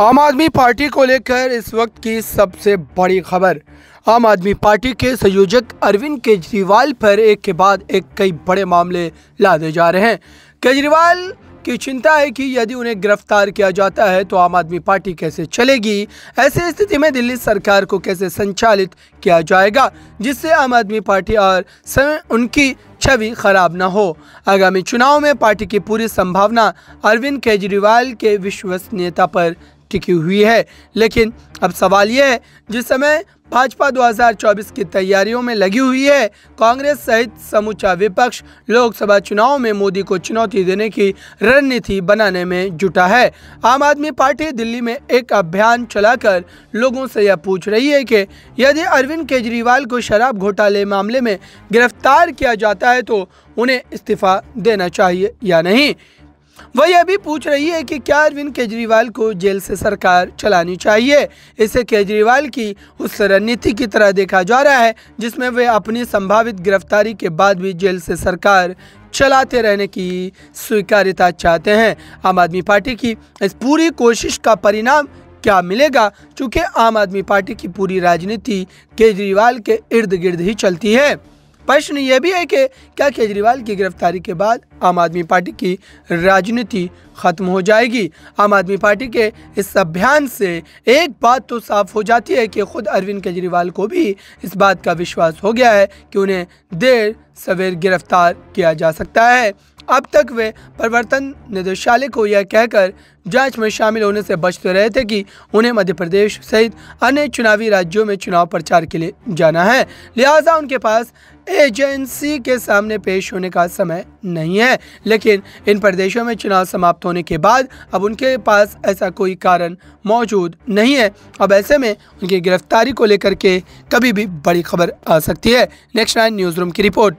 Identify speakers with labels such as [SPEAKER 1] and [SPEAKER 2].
[SPEAKER 1] आम आदमी पार्टी को लेकर इस वक्त की सबसे बड़ी खबर आम आदमी पार्टी के संयोजक अरविंद केजरीवाल पर एक के बाद एक कई बड़े मामले लादे जा रहे हैं केजरीवाल की चिंता है कि यदि उन्हें गिरफ्तार किया जाता है तो आम आदमी पार्टी कैसे चलेगी ऐसी स्थिति में दिल्ली सरकार को कैसे संचालित किया जाएगा जिससे आम आदमी पार्टी और उनकी छवि खराब न हो आगामी चुनाव में पार्टी की पूरी संभावना अरविंद केजरीवाल के विश्वसनीयता पर टिकी हुई है लेकिन अब सवाल यह है जिस समय भाजपा 2024 की तैयारियों में लगी हुई है कांग्रेस सहित समूचा विपक्ष लोकसभा चुनाव में मोदी को चुनौती देने की रणनीति बनाने में जुटा है आम आदमी पार्टी दिल्ली में एक अभियान चलाकर लोगों से यह पूछ रही है कि यदि अरविंद केजरीवाल को शराब घोटाले मामले में गिरफ्तार किया जाता है तो उन्हें इस्तीफा देना चाहिए या नहीं वह यह भी पूछ रही है कि क्या अरविंद केजरीवाल को जेल से सरकार चलानी चाहिए इसे केजरीवाल की उस रणनीति की तरह देखा जा रहा है जिसमें वे अपनी संभावित गिरफ्तारी के बाद भी जेल से सरकार चलाते रहने की स्वीकारिता चाहते हैं आम आदमी पार्टी की इस पूरी कोशिश का परिणाम क्या मिलेगा चूँकि आम आदमी पार्टी की पूरी राजनीति केजरीवाल के इर्द गिर्द ही चलती है प्रश्न ये भी है कि क्या केजरीवाल की गिरफ्तारी के बाद आम आदमी पार्टी की राजनीति खत्म हो जाएगी आम आदमी पार्टी के इस अभियान से एक बात तो साफ हो जाती है कि खुद अरविंद केजरीवाल को भी इस बात का विश्वास हो गया है कि उन्हें देर सवेर गिरफ्तार किया जा सकता है अब तक वे प्रवर्तन निदेशालय को यह कहकर जांच में शामिल होने से बचते रहे थे कि उन्हें मध्य प्रदेश सहित अन्य चुनावी राज्यों में चुनाव प्रचार के लिए जाना है लिहाजा उनके पास एजेंसी के सामने पेश होने का समय नहीं है लेकिन इन प्रदेशों में चुनाव समाप्त होने के बाद अब उनके पास ऐसा कोई कारण मौजूद नहीं है अब ऐसे में उनकी गिरफ्तारी को लेकर के कभी भी बड़ी खबर आ सकती है नेक्स्ट नाइन न्यूज़ रूम की रिपोर्ट